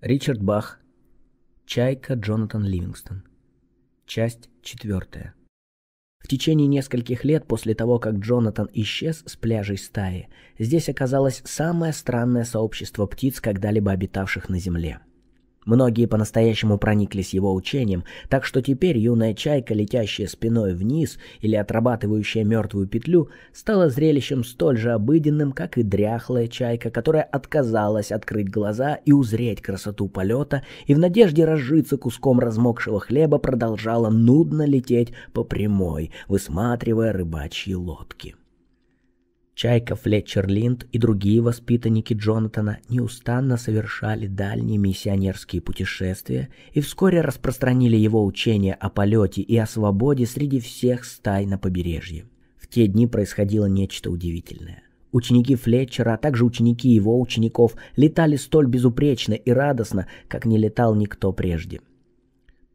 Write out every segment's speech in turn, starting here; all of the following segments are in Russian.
Ричард Бах. Чайка Джонатан Ливингстон. Часть четвертая. В течение нескольких лет после того, как Джонатан исчез с пляжей стаи, здесь оказалось самое странное сообщество птиц, когда-либо обитавших на Земле – Многие по-настоящему прониклись его учением, так что теперь юная чайка, летящая спиной вниз или отрабатывающая мертвую петлю, стала зрелищем столь же обыденным, как и дряхлая чайка, которая отказалась открыть глаза и узреть красоту полета, и в надежде разжиться куском размокшего хлеба продолжала нудно лететь по прямой, высматривая рыбачьи лодки. Чайка, Флетчер Линд и другие воспитанники Джонатана неустанно совершали дальние миссионерские путешествия и вскоре распространили его учение о полете и о свободе среди всех стай на побережье. В те дни происходило нечто удивительное. Ученики Флетчера, а также ученики его учеников летали столь безупречно и радостно, как не летал никто прежде.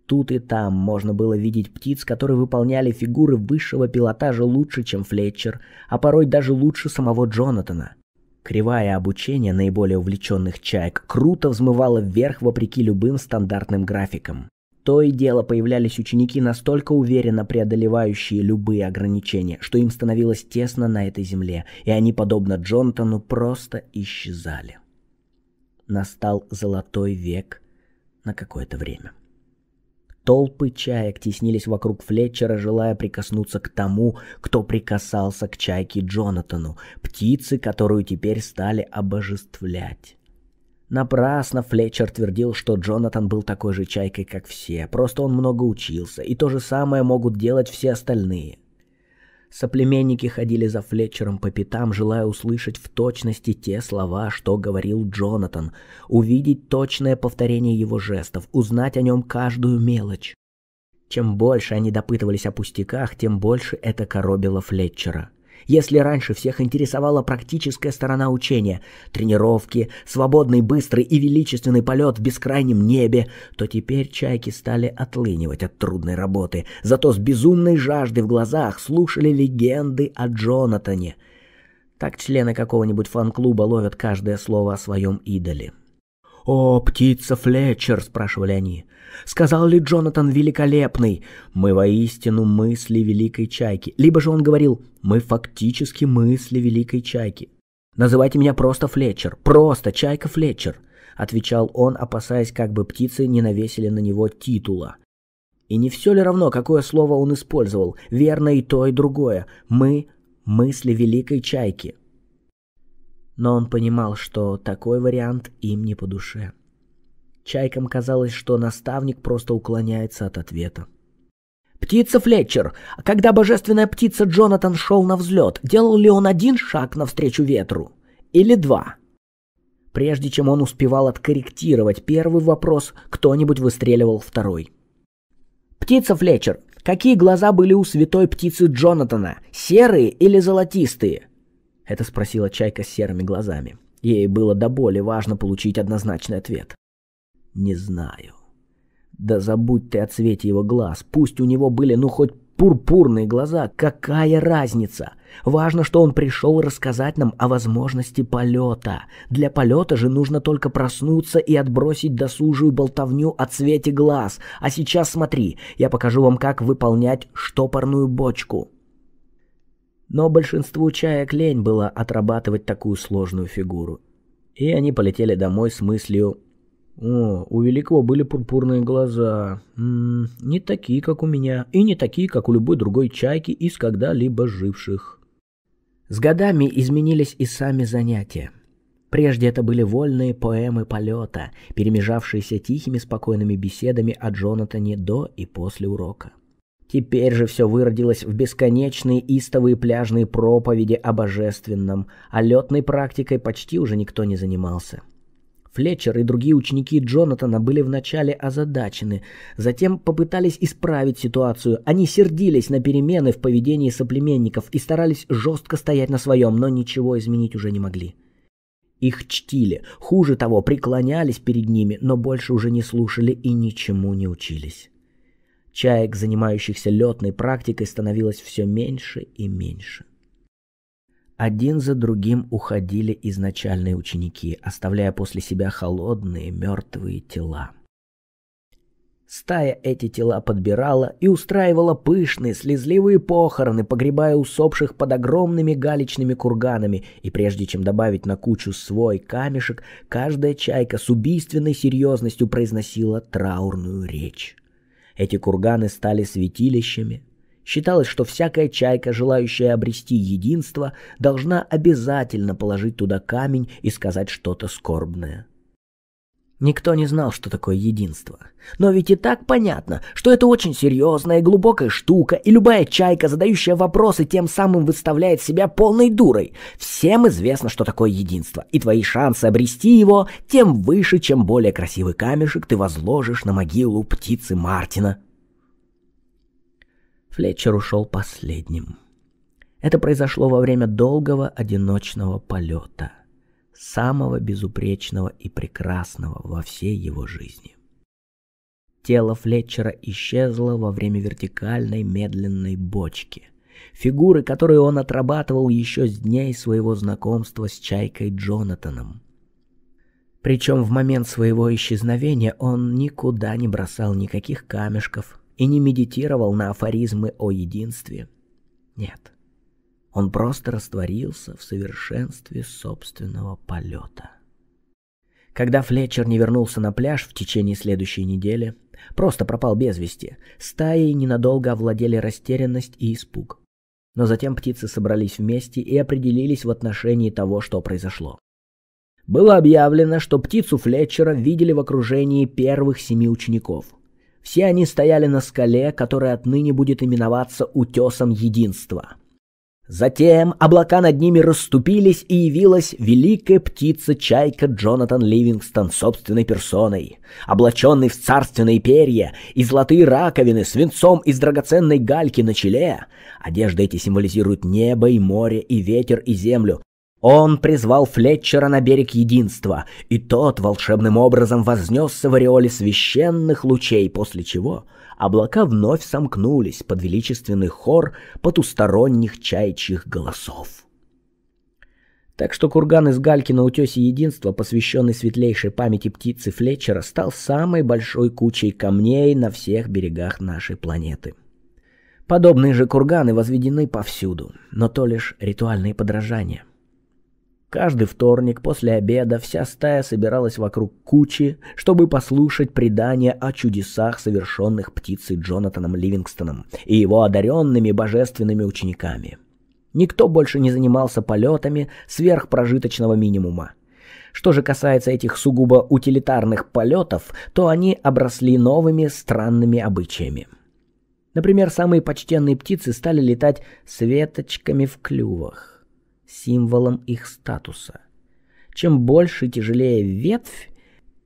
Тут и там можно было видеть птиц, которые выполняли фигуры высшего пилотажа лучше, чем Флетчер, а порой даже лучше самого Джонатана. Кривая обучение наиболее увлеченных чаек круто взмывала вверх вопреки любым стандартным графикам. То и дело появлялись ученики, настолько уверенно преодолевающие любые ограничения, что им становилось тесно на этой земле, и они, подобно Джонатану, просто исчезали. Настал золотой век на какое-то время. Толпы чаек теснились вокруг Флетчера, желая прикоснуться к тому, кто прикасался к чайке Джонатану, птице, которую теперь стали обожествлять. Напрасно Флетчер твердил, что Джонатан был такой же чайкой, как все, просто он много учился, и то же самое могут делать все остальные. Соплеменники ходили за Флетчером по пятам, желая услышать в точности те слова, что говорил Джонатан, увидеть точное повторение его жестов, узнать о нем каждую мелочь. Чем больше они допытывались о пустяках, тем больше это коробило Флетчера – если раньше всех интересовала практическая сторона учения, тренировки, свободный, быстрый и величественный полет в бескрайнем небе, то теперь чайки стали отлынивать от трудной работы, зато с безумной жаждой в глазах слушали легенды о Джонатане. Так члены какого-нибудь фан-клуба ловят каждое слово о своем идоле. «О, птица Флетчер!» — спрашивали они. «Сказал ли Джонатан великолепный? Мы воистину мысли великой чайки». Либо же он говорил «Мы фактически мысли великой чайки». «Называйте меня просто Флетчер, просто чайка Флетчер», — отвечал он, опасаясь, как бы птицы не навесили на него титула. И не все ли равно, какое слово он использовал? Верно и то, и другое. «Мы» — мысли великой чайки. Но он понимал, что такой вариант им не по душе. Чайкам казалось, что наставник просто уклоняется от ответа. «Птица Флетчер! Когда божественная птица Джонатан шел на взлет, делал ли он один шаг навстречу ветру? Или два?» Прежде чем он успевал откорректировать первый вопрос, кто-нибудь выстреливал второй. «Птица Флетчер, какие глаза были у святой птицы Джонатана? Серые или золотистые?» Это спросила чайка с серыми глазами. Ей было до боли важно получить однозначный ответ. «Не знаю». «Да забудь ты о цвете его глаз. Пусть у него были, ну, хоть пурпурные глаза. Какая разница? Важно, что он пришел рассказать нам о возможности полета. Для полета же нужно только проснуться и отбросить досужую болтовню о цвете глаз. А сейчас смотри, я покажу вам, как выполнять штопорную бочку» но большинству чаек лень было отрабатывать такую сложную фигуру. И они полетели домой с мыслью «О, у Великого были пурпурные глаза. М -м, не такие, как у меня, и не такие, как у любой другой чайки из когда-либо живших». С годами изменились и сами занятия. Прежде это были вольные поэмы полета, перемежавшиеся тихими спокойными беседами о Джонатане до и после урока. Теперь же все выродилось в бесконечные истовые пляжные проповеди о божественном, а летной практикой почти уже никто не занимался. Флетчер и другие ученики Джонатана были вначале озадачены, затем попытались исправить ситуацию. Они сердились на перемены в поведении соплеменников и старались жестко стоять на своем, но ничего изменить уже не могли. Их чтили, хуже того, преклонялись перед ними, но больше уже не слушали и ничему не учились. Чаек, занимающихся летной практикой, становилось все меньше и меньше. Один за другим уходили изначальные ученики, оставляя после себя холодные мертвые тела. Стая эти тела подбирала и устраивала пышные, слезливые похороны, погребая усопших под огромными галечными курганами, и прежде чем добавить на кучу свой камешек, каждая чайка с убийственной серьезностью произносила траурную речь. Эти курганы стали святилищами. Считалось, что всякая чайка, желающая обрести единство, должна обязательно положить туда камень и сказать что-то скорбное. Никто не знал, что такое единство. Но ведь и так понятно, что это очень серьезная и глубокая штука, и любая чайка, задающая вопросы, тем самым выставляет себя полной дурой. Всем известно, что такое единство, и твои шансы обрести его тем выше, чем более красивый камешек ты возложишь на могилу птицы Мартина. Флетчер ушел последним. Это произошло во время долгого одиночного полета. — самого безупречного и прекрасного во всей его жизни. Тело Флетчера исчезло во время вертикальной медленной бочки. Фигуры, которые он отрабатывал еще с дней своего знакомства с Чайкой Джонатаном. Причем в момент своего исчезновения он никуда не бросал никаких камешков и не медитировал на афоризмы о единстве. Нет, он просто растворился в совершенстве собственного полета. Когда Флетчер не вернулся на пляж в течение следующей недели, просто пропал без вести, стаей ненадолго овладели растерянность и испуг. Но затем птицы собрались вместе и определились в отношении того, что произошло. Было объявлено, что птицу Флетчера видели в окружении первых семи учеников. Все они стояли на скале, которая отныне будет именоваться «Утесом Единства». Затем облака над ними расступились, и явилась великая птица-чайка Джонатан Ливингстон собственной персоной. Облаченный в царственные перья и золотые раковины свинцом из драгоценной гальки на челе, одежды эти символизируют небо и море, и ветер, и землю, он призвал Флетчера на берег единства, и тот волшебным образом вознесся в ореоле священных лучей, после чего облака вновь сомкнулись под величественный хор потусторонних чайчих голосов. Так что курган из гальки на утесе единства, посвященный светлейшей памяти птицы Флетчера, стал самой большой кучей камней на всех берегах нашей планеты. Подобные же курганы возведены повсюду, но то лишь ритуальные подражания – Каждый вторник после обеда вся стая собиралась вокруг кучи, чтобы послушать предания о чудесах, совершенных птицей Джонатаном Ливингстоном и его одаренными божественными учениками. Никто больше не занимался полетами сверхпрожиточного минимума. Что же касается этих сугубо утилитарных полетов, то они обросли новыми странными обычаями. Например, самые почтенные птицы стали летать светочками в клювах символом их статуса. Чем больше и тяжелее ветвь,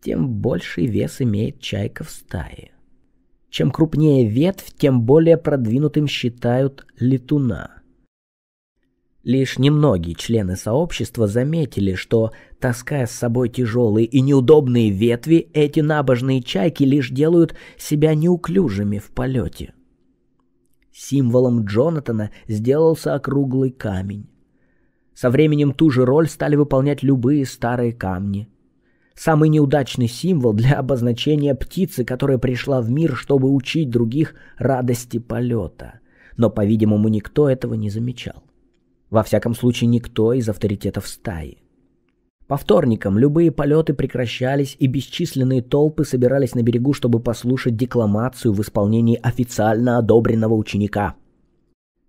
тем больший вес имеет чайка в стае. Чем крупнее ветвь, тем более продвинутым считают летуна. Лишь немногие члены сообщества заметили, что, таская с собой тяжелые и неудобные ветви, эти набожные чайки лишь делают себя неуклюжими в полете. Символом Джонатана сделался округлый камень. Со временем ту же роль стали выполнять любые старые камни. Самый неудачный символ для обозначения птицы, которая пришла в мир, чтобы учить других радости полета. Но, по-видимому, никто этого не замечал. Во всяком случае, никто из авторитетов стаи. По вторникам любые полеты прекращались, и бесчисленные толпы собирались на берегу, чтобы послушать декламацию в исполнении официально одобренного ученика –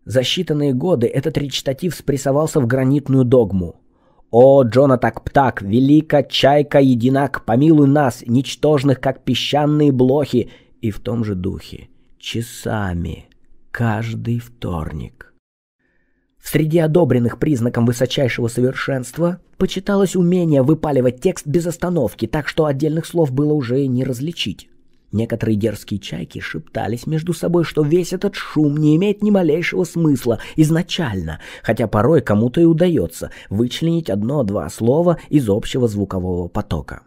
за считанные годы этот речитатив спрессовался в гранитную догму. «О, Джонатак Птак, велика чайка единак, помилуй нас, ничтожных, как песчаные блохи!» И в том же духе. Часами. Каждый вторник. Среди одобренных признаком высочайшего совершенства почиталось умение выпаливать текст без остановки, так что отдельных слов было уже не различить. Некоторые дерзкие чайки шептались между собой, что весь этот шум не имеет ни малейшего смысла изначально, хотя порой кому-то и удается вычленить одно-два слова из общего звукового потока.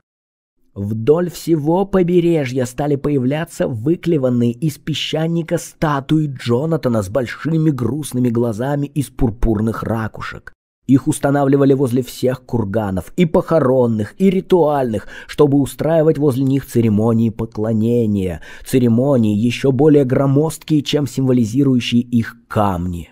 Вдоль всего побережья стали появляться выклеванные из песчаника статуи Джонатана с большими грустными глазами из пурпурных ракушек. Их устанавливали возле всех курганов, и похоронных, и ритуальных, чтобы устраивать возле них церемонии поклонения, церемонии еще более громоздкие, чем символизирующие их камни.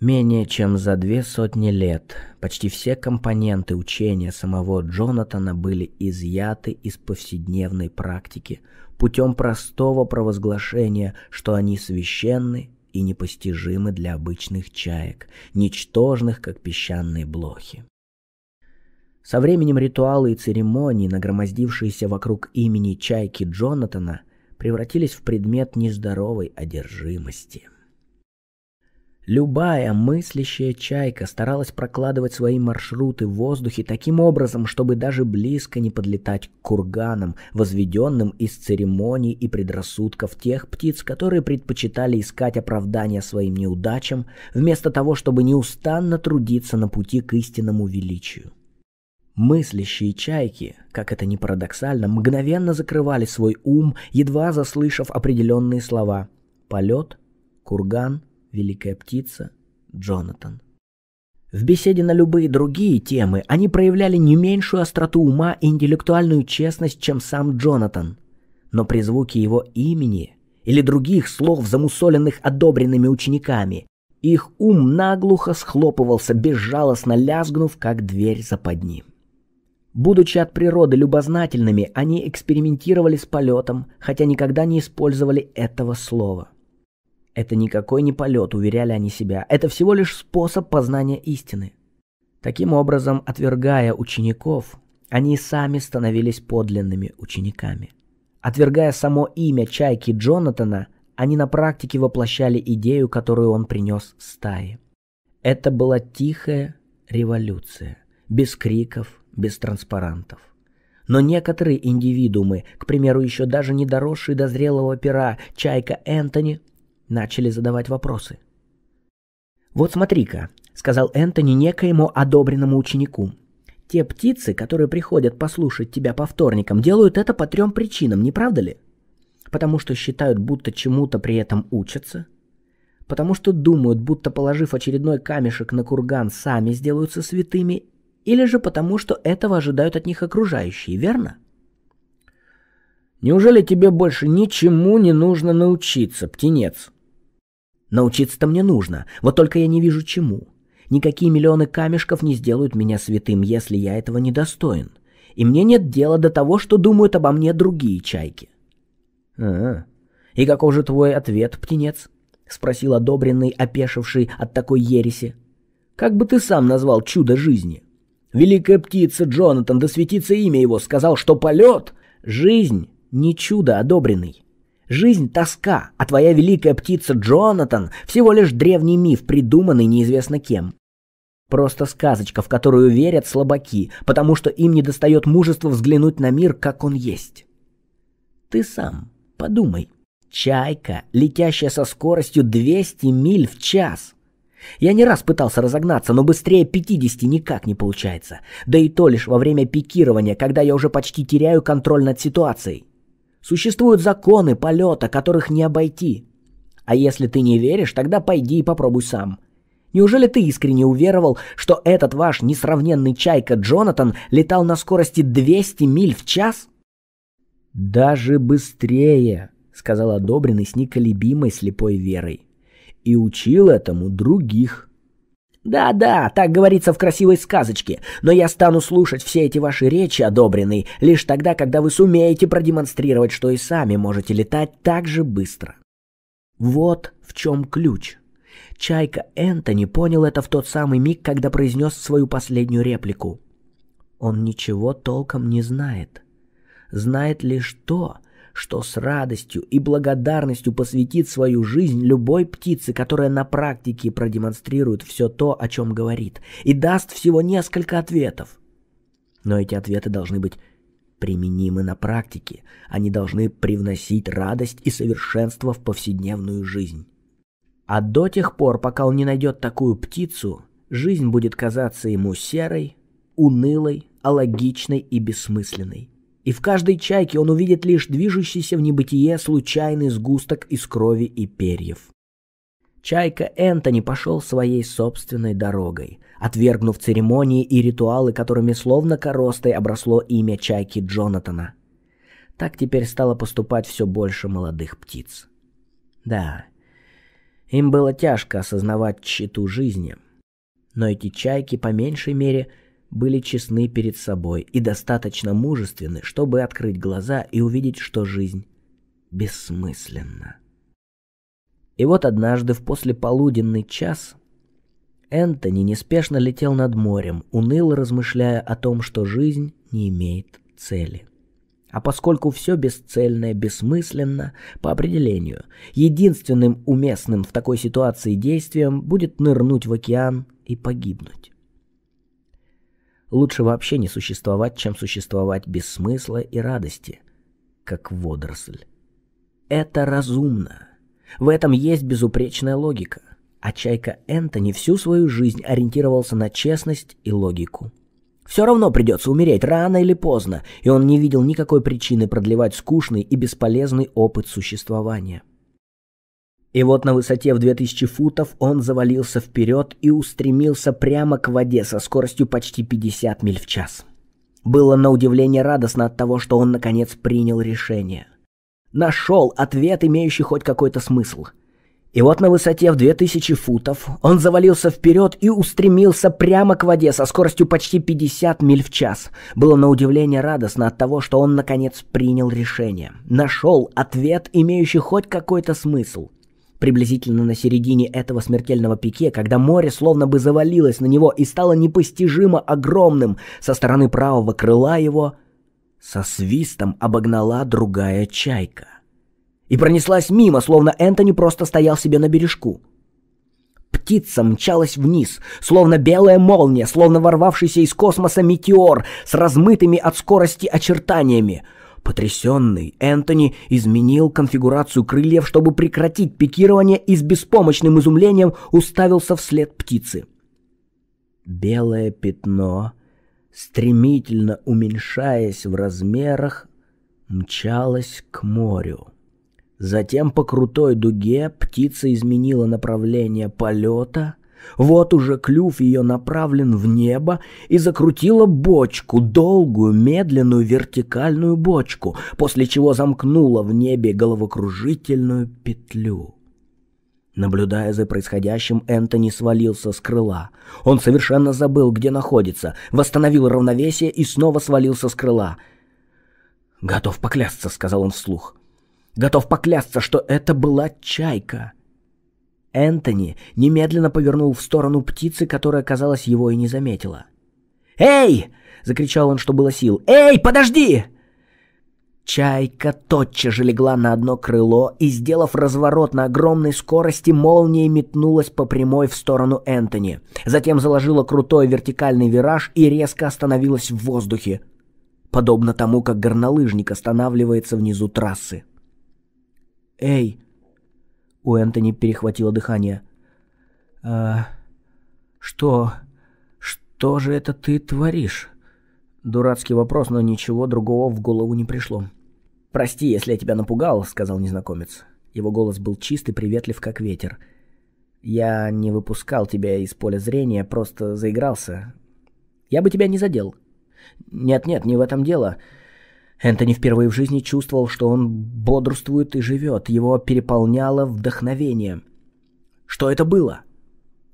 Менее чем за две сотни лет почти все компоненты учения самого Джонатана были изъяты из повседневной практики путем простого провозглашения, что они священны и непостижимы для обычных чаек, ничтожных, как песчаные блохи. Со временем ритуалы и церемонии, нагромоздившиеся вокруг имени чайки Джонатана, превратились в предмет нездоровой одержимости. Любая мыслящая чайка старалась прокладывать свои маршруты в воздухе таким образом, чтобы даже близко не подлетать к курганам, возведенным из церемоний и предрассудков тех птиц, которые предпочитали искать оправдания своим неудачам, вместо того, чтобы неустанно трудиться на пути к истинному величию. Мыслящие чайки, как это ни парадоксально, мгновенно закрывали свой ум, едва заслышав определенные слова «полет», «курган», Великая птица Джонатан. В беседе на любые другие темы они проявляли не меньшую остроту ума и интеллектуальную честность, чем сам Джонатан. Но при звуке его имени или других слов, замусоленных одобренными учениками, их ум наглухо схлопывался, безжалостно лязгнув, как дверь западни. Будучи от природы любознательными, они экспериментировали с полетом, хотя никогда не использовали этого слова – это никакой не полет, уверяли они себя. Это всего лишь способ познания истины. Таким образом, отвергая учеников, они сами становились подлинными учениками. Отвергая само имя чайки Джонатана, они на практике воплощали идею, которую он принес стае. Это была тихая революция, без криков, без транспарантов. Но некоторые индивидуумы, к примеру, еще даже не доросшие до зрелого пера чайка Энтони, начали задавать вопросы. «Вот смотри-ка», — сказал Энтони некоему одобренному ученику. «Те птицы, которые приходят послушать тебя по вторникам, делают это по трем причинам, не правда ли? Потому что считают, будто чему-то при этом учатся, потому что думают, будто положив очередной камешек на курган, сами сделаются святыми, или же потому что этого ожидают от них окружающие, верно?» Неужели тебе больше ничему не нужно научиться, птенец?» Научиться-то мне нужно, вот только я не вижу чему. Никакие миллионы камешков не сделают меня святым, если я этого не достоин. И мне нет дела до того, что думают обо мне другие чайки. А -а. И каков же твой ответ, птенец? спросил одобренный, опешивший от такой ереси. Как бы ты сам назвал чудо жизни? Великая птица Джонатан, да светится имя его, сказал, что полет — жизнь, не чудо одобренный. Жизнь – тоска, а твоя великая птица Джонатан – всего лишь древний миф, придуманный неизвестно кем. Просто сказочка, в которую верят слабаки, потому что им недостает мужества взглянуть на мир, как он есть. Ты сам подумай. Чайка, летящая со скоростью 200 миль в час. Я не раз пытался разогнаться, но быстрее 50 никак не получается. Да и то лишь во время пикирования, когда я уже почти теряю контроль над ситуацией. Существуют законы полета, которых не обойти. А если ты не веришь, тогда пойди и попробуй сам. Неужели ты искренне уверовал, что этот ваш несравненный чайка Джонатан летал на скорости 200 миль в час? Даже быстрее, сказал одобренный с неколебимой слепой верой. И учил этому других. Да-да, так говорится в красивой сказочке, но я стану слушать все эти ваши речи, одобренные, лишь тогда, когда вы сумеете продемонстрировать, что и сами можете летать так же быстро. Вот в чем ключ. Чайка Энтони понял это в тот самый миг, когда произнес свою последнюю реплику. Он ничего толком не знает. Знает лишь то, что что с радостью и благодарностью посвятит свою жизнь любой птице, которая на практике продемонстрирует все то, о чем говорит, и даст всего несколько ответов. Но эти ответы должны быть применимы на практике, они должны привносить радость и совершенство в повседневную жизнь. А до тех пор, пока он не найдет такую птицу, жизнь будет казаться ему серой, унылой, алогичной и бессмысленной. И в каждой чайке он увидит лишь движущийся в небытие случайный сгусток из крови и перьев. Чайка Энтони пошел своей собственной дорогой, отвергнув церемонии и ритуалы, которыми словно коростой обросло имя чайки Джонатана. Так теперь стало поступать все больше молодых птиц. Да, им было тяжко осознавать тщету жизни. Но эти чайки, по меньшей мере, были честны перед собой и достаточно мужественны, чтобы открыть глаза и увидеть, что жизнь бессмысленна. И вот однажды в послеполуденный час Энтони неспешно летел над морем, уныло размышляя о том, что жизнь не имеет цели. А поскольку все бесцельное, бессмысленно, по определению, единственным уместным в такой ситуации действием будет нырнуть в океан и погибнуть. Лучше вообще не существовать, чем существовать без смысла и радости, как водоросль. Это разумно. В этом есть безупречная логика. А Чайка Энтони всю свою жизнь ориентировался на честность и логику. Все равно придется умереть рано или поздно, и он не видел никакой причины продлевать скучный и бесполезный опыт существования. И вот на высоте в 2000 футов он завалился вперед и устремился прямо к воде со скоростью почти 50 миль в час. Было на удивление радостно от того, что он наконец принял решение. Нашел ответ, имеющий хоть какой-то смысл. И вот на высоте в 2000 футов он завалился вперед и устремился прямо к воде со скоростью почти 50 миль в час. Было на удивление радостно от того, что он наконец принял решение. Нашел ответ, имеющий хоть какой-то смысл. Приблизительно на середине этого смертельного пике, когда море словно бы завалилось на него и стало непостижимо огромным, со стороны правого крыла его со свистом обогнала другая чайка. И пронеслась мимо, словно Энтони просто стоял себе на бережку. Птица мчалась вниз, словно белая молния, словно ворвавшийся из космоса метеор с размытыми от скорости очертаниями — Потрясенный, Энтони изменил конфигурацию крыльев, чтобы прекратить пикирование и с беспомощным изумлением уставился вслед птицы. Белое пятно, стремительно уменьшаясь в размерах, мчалось к морю. Затем по крутой дуге птица изменила направление полета — вот уже клюв ее направлен в небо и закрутила бочку, долгую, медленную, вертикальную бочку, после чего замкнула в небе головокружительную петлю. Наблюдая за происходящим, Энтони свалился с крыла. Он совершенно забыл, где находится, восстановил равновесие и снова свалился с крыла. «Готов поклясться», — сказал он вслух. «Готов поклясться, что это была чайка». Энтони немедленно повернул в сторону птицы, которая, казалось, его и не заметила. «Эй!» — закричал он, что было сил. «Эй, подожди!» Чайка тотчас же легла на одно крыло и, сделав разворот на огромной скорости, молнией метнулась по прямой в сторону Энтони. Затем заложила крутой вертикальный вираж и резко остановилась в воздухе, подобно тому, как горнолыжник останавливается внизу трассы. «Эй!» У Энтони перехватило дыхание. «А... что... что же это ты творишь?» Дурацкий вопрос, но ничего другого в голову не пришло. «Прости, если я тебя напугал», — сказал незнакомец. Его голос был чист и приветлив, как ветер. «Я не выпускал тебя из поля зрения, просто заигрался. Я бы тебя не задел». «Нет-нет, не в этом дело. Энтони впервые в жизни чувствовал, что он бодрствует и живет. Его переполняло вдохновением. Что это было?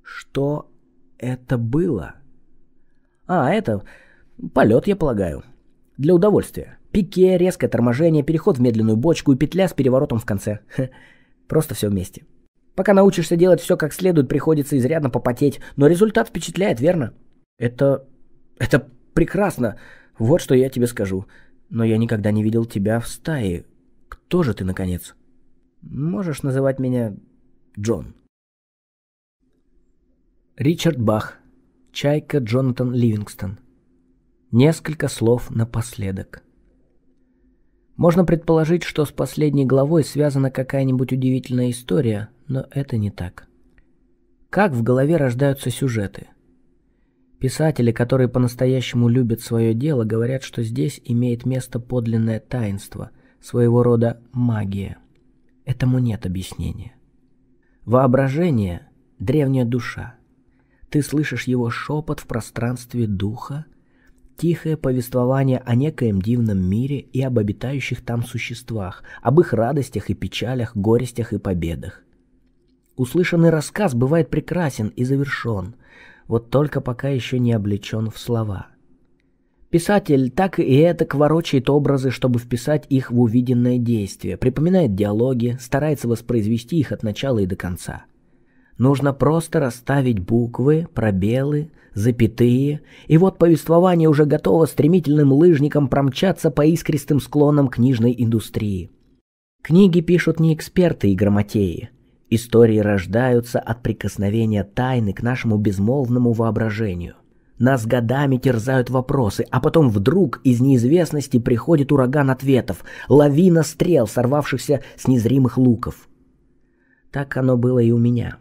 Что это было? А, это... Полет, я полагаю. Для удовольствия. Пике, резкое торможение, переход в медленную бочку и петля с переворотом в конце. Просто все вместе. Пока научишься делать все как следует, приходится изрядно попотеть, но результат впечатляет, верно? Это... это прекрасно. Вот что я тебе скажу но я никогда не видел тебя в стае. Кто же ты, наконец? Можешь называть меня Джон. Ричард Бах. Чайка Джонатан Ливингстон. Несколько слов напоследок. Можно предположить, что с последней главой связана какая-нибудь удивительная история, но это не так. Как в голове рождаются сюжеты – Писатели, которые по-настоящему любят свое дело, говорят, что здесь имеет место подлинное таинство, своего рода магия. Этому нет объяснения. Воображение – древняя душа. Ты слышишь его шепот в пространстве духа, тихое повествование о некоем дивном мире и об обитающих там существах, об их радостях и печалях, горестях и победах. Услышанный рассказ бывает прекрасен и завершен – вот только пока еще не облечен в слова. Писатель так и это ворочает образы, чтобы вписать их в увиденное действие, припоминает диалоги, старается воспроизвести их от начала и до конца. Нужно просто расставить буквы, пробелы, запятые, и вот повествование уже готово стремительным лыжником промчаться по искристым склонам книжной индустрии. Книги пишут не эксперты и грамотеи. Истории рождаются от прикосновения тайны к нашему безмолвному воображению. Нас годами терзают вопросы, а потом вдруг из неизвестности приходит ураган ответов, лавина стрел, сорвавшихся с незримых луков. Так оно было и у меня.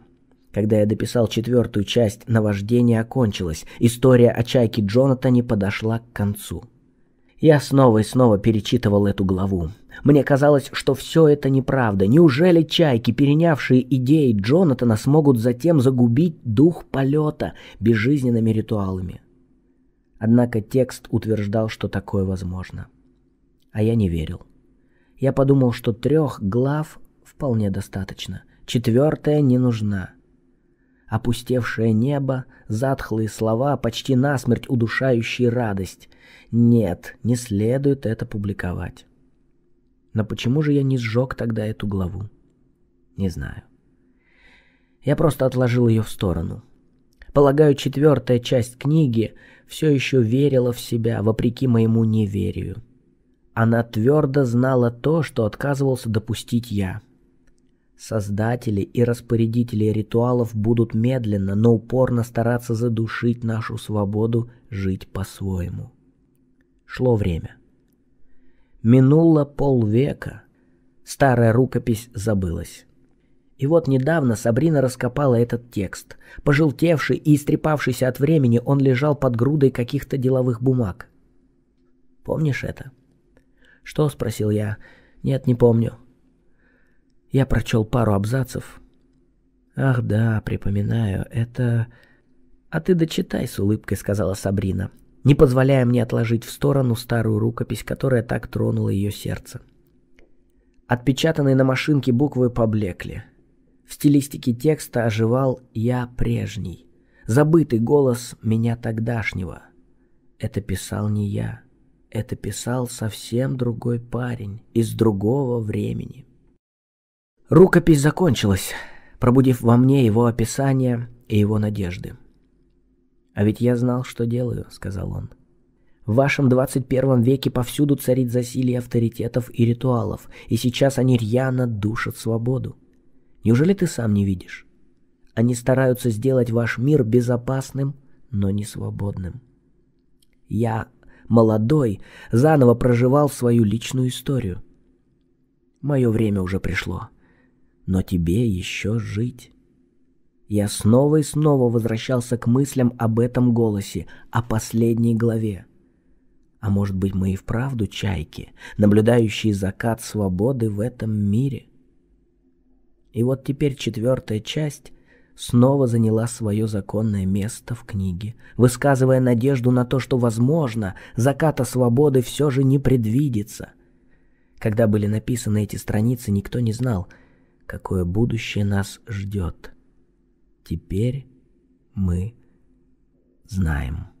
Когда я дописал четвертую часть, наваждение окончилось, история о чайке Джонатане подошла к концу. Я снова и снова перечитывал эту главу. Мне казалось, что все это неправда. Неужели чайки, перенявшие идеи Джонатана, смогут затем загубить дух полета безжизненными ритуалами? Однако текст утверждал, что такое возможно. А я не верил. Я подумал, что трех глав вполне достаточно. Четвертая не нужна. Опустевшее небо, затхлые слова, почти насмерть удушающие радость. Нет, не следует это публиковать. Но почему же я не сжег тогда эту главу? Не знаю. Я просто отложил ее в сторону. Полагаю, четвертая часть книги все еще верила в себя, вопреки моему неверию. Она твердо знала то, что отказывался допустить я. Создатели и распорядители ритуалов будут медленно, но упорно стараться задушить нашу свободу жить по-своему. Шло время. Минуло полвека. Старая рукопись забылась. И вот недавно Сабрина раскопала этот текст. Пожелтевший и истрепавшийся от времени, он лежал под грудой каких-то деловых бумаг. «Помнишь это?» «Что?» — спросил я. «Нет, не помню». Я прочел пару абзацев. Ах да, припоминаю, это... А ты дочитай с улыбкой, сказала Сабрина, не позволяя мне отложить в сторону старую рукопись, которая так тронула ее сердце. Отпечатанные на машинке буквы поблекли. В стилистике текста оживал «я прежний». Забытый голос меня тогдашнего. Это писал не я. Это писал совсем другой парень из другого времени. Рукопись закончилась, пробудив во мне его описание и его надежды. «А ведь я знал, что делаю», — сказал он. В вашем 21 веке повсюду царит засилие авторитетов и ритуалов, и сейчас они рьяно душат свободу. Неужели ты сам не видишь? Они стараются сделать ваш мир безопасным, но не свободным. Я, молодой, заново проживал свою личную историю. Мое время уже пришло но тебе еще жить. Я снова и снова возвращался к мыслям об этом голосе, о последней главе. А может быть, мы и вправду чайки, наблюдающие закат свободы в этом мире? И вот теперь четвертая часть снова заняла свое законное место в книге, высказывая надежду на то, что, возможно, заката свободы все же не предвидится. Когда были написаны эти страницы, никто не знал — какое будущее нас ждет. Теперь мы знаем.